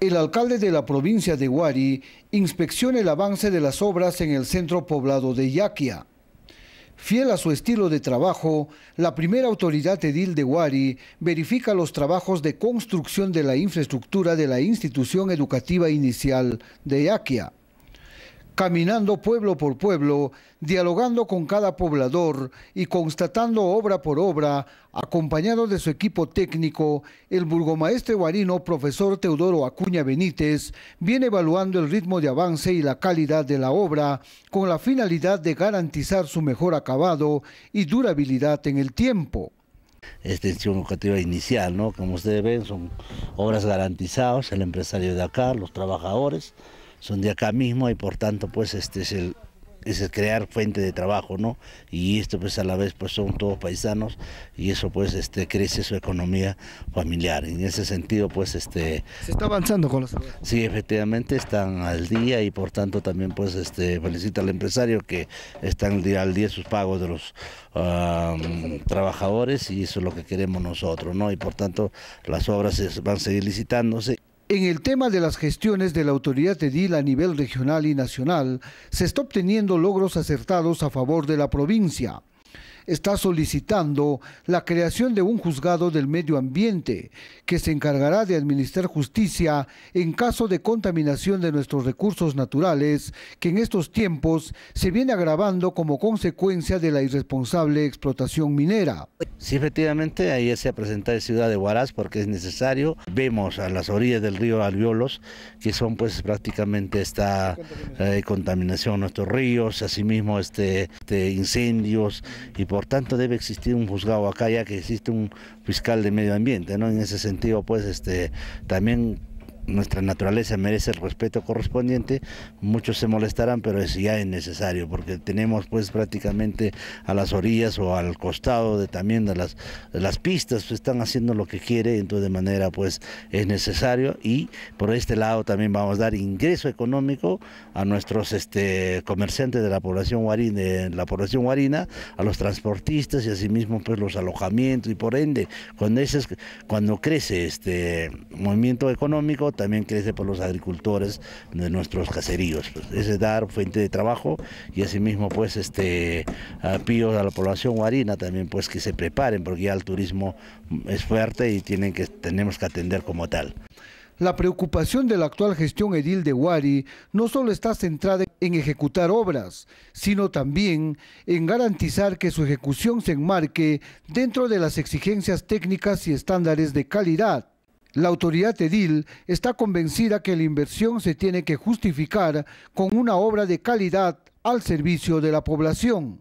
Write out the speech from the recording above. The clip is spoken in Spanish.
el alcalde de la provincia de Huari inspecciona el avance de las obras en el centro poblado de Yaquia. Fiel a su estilo de trabajo, la primera autoridad edil de Huari verifica los trabajos de construcción de la infraestructura de la institución educativa inicial de Yaquia caminando pueblo por pueblo, dialogando con cada poblador y constatando obra por obra, acompañado de su equipo técnico, el burgomaestre guarino profesor Teodoro Acuña Benítez viene evaluando el ritmo de avance y la calidad de la obra con la finalidad de garantizar su mejor acabado y durabilidad en el tiempo extensión objetivo inicial, ¿no? Como ustedes ven, son obras garantizadas, el empresario de acá, los trabajadores, son de acá mismo y por tanto pues este es el es crear fuente de trabajo, ¿no? Y esto pues a la vez pues son todos paisanos y eso pues este crece su economía familiar. En ese sentido pues este se está avanzando con los Sí, efectivamente están al día y por tanto también pues este felicita al empresario que están al día sus pagos de los trabajadores y eso es lo que queremos nosotros, ¿no? Y por tanto las obras van a seguir licitándose en el tema de las gestiones de la autoridad de DIL a nivel regional y nacional, se está obteniendo logros acertados a favor de la provincia está solicitando la creación de un juzgado del medio ambiente que se encargará de administrar justicia en caso de contaminación de nuestros recursos naturales que en estos tiempos se viene agravando como consecuencia de la irresponsable explotación minera. Sí, efectivamente, ahí se ha presentado Ciudad de Huaraz porque es necesario. Vemos a las orillas del río Alviolos que son pues prácticamente esta eh, contaminación, nuestros ríos, asimismo este, este incendios y por por tanto, debe existir un juzgado acá, ya que existe un fiscal de medio ambiente, ¿no? En ese sentido, pues, este, también nuestra naturaleza merece el respeto correspondiente, muchos se molestarán, pero es ya es necesario, porque tenemos pues prácticamente a las orillas o al costado de también de las, las pistas, pues, están haciendo lo que quiere, entonces de manera pues es necesario y por este lado también vamos a dar ingreso económico a nuestros este, comerciantes de la población guarina, la población guarina, a los transportistas y asimismo pues los alojamientos y por ende, cuando, cuando crece este movimiento económico, también crece por los agricultores de nuestros caseríos. Pues, ese es dar fuente de trabajo y asimismo pues este a la población guarina también pues que se preparen porque ya el turismo es fuerte y tienen que, tenemos que atender como tal. La preocupación de la actual gestión edil de Guari no solo está centrada en ejecutar obras, sino también en garantizar que su ejecución se enmarque dentro de las exigencias técnicas y estándares de calidad. La autoridad edil está convencida que la inversión se tiene que justificar con una obra de calidad al servicio de la población.